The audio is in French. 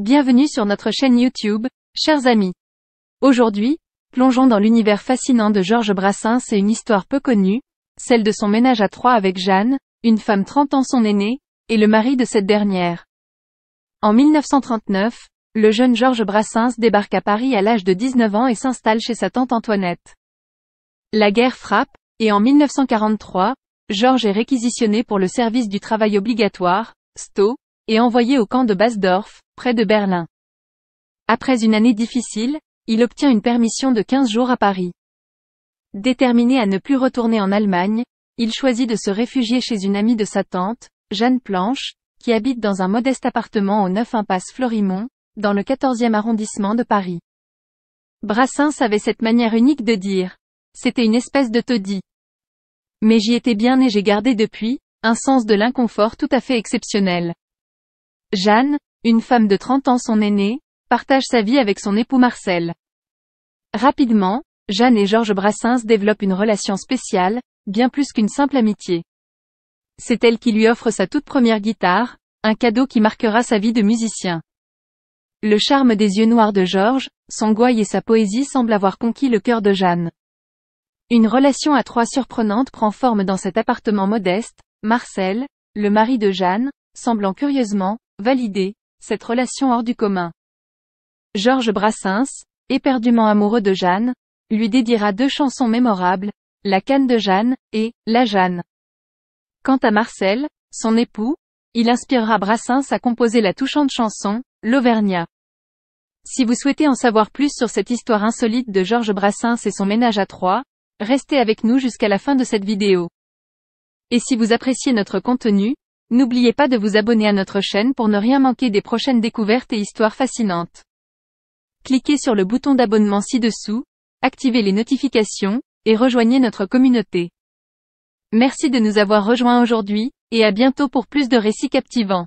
Bienvenue sur notre chaîne YouTube, chers amis. Aujourd'hui, plongeons dans l'univers fascinant de Georges Brassens et une histoire peu connue, celle de son ménage à trois avec Jeanne, une femme 30 ans son aînée, et le mari de cette dernière. En 1939, le jeune Georges Brassens débarque à Paris à l'âge de 19 ans et s'installe chez sa tante Antoinette. La guerre frappe, et en 1943, Georges est réquisitionné pour le service du travail obligatoire, STO, et envoyé au camp de Basdorf, près de Berlin. Après une année difficile, il obtient une permission de 15 jours à Paris. Déterminé à ne plus retourner en Allemagne, il choisit de se réfugier chez une amie de sa tante, Jeanne Planche, qui habite dans un modeste appartement au 9 impasse Florimont, dans le 14e arrondissement de Paris. Brassens avait cette manière unique de dire. C'était une espèce de taudis. Mais j'y étais bien et j'ai gardé depuis, un sens de l'inconfort tout à fait exceptionnel. Jeanne, une femme de 30 ans son aînée, partage sa vie avec son époux Marcel. Rapidement, Jeanne et Georges Brassens développent une relation spéciale, bien plus qu'une simple amitié. C'est elle qui lui offre sa toute première guitare, un cadeau qui marquera sa vie de musicien. Le charme des yeux noirs de Georges, son gouaille et sa poésie semblent avoir conquis le cœur de Jeanne. Une relation à trois surprenante prend forme dans cet appartement modeste, Marcel, le mari de Jeanne, semblant curieusement, valider, cette relation hors du commun. Georges Brassens, éperdument amoureux de Jeanne, lui dédiera deux chansons mémorables, La canne de Jeanne, et La Jeanne. Quant à Marcel, son époux, il inspirera Brassens à composer la touchante chanson, L'Auvergnat. Si vous souhaitez en savoir plus sur cette histoire insolite de Georges Brassens et son ménage à trois, restez avec nous jusqu'à la fin de cette vidéo. Et si vous appréciez notre contenu, N'oubliez pas de vous abonner à notre chaîne pour ne rien manquer des prochaines découvertes et histoires fascinantes. Cliquez sur le bouton d'abonnement ci-dessous, activez les notifications, et rejoignez notre communauté. Merci de nous avoir rejoints aujourd'hui, et à bientôt pour plus de récits captivants.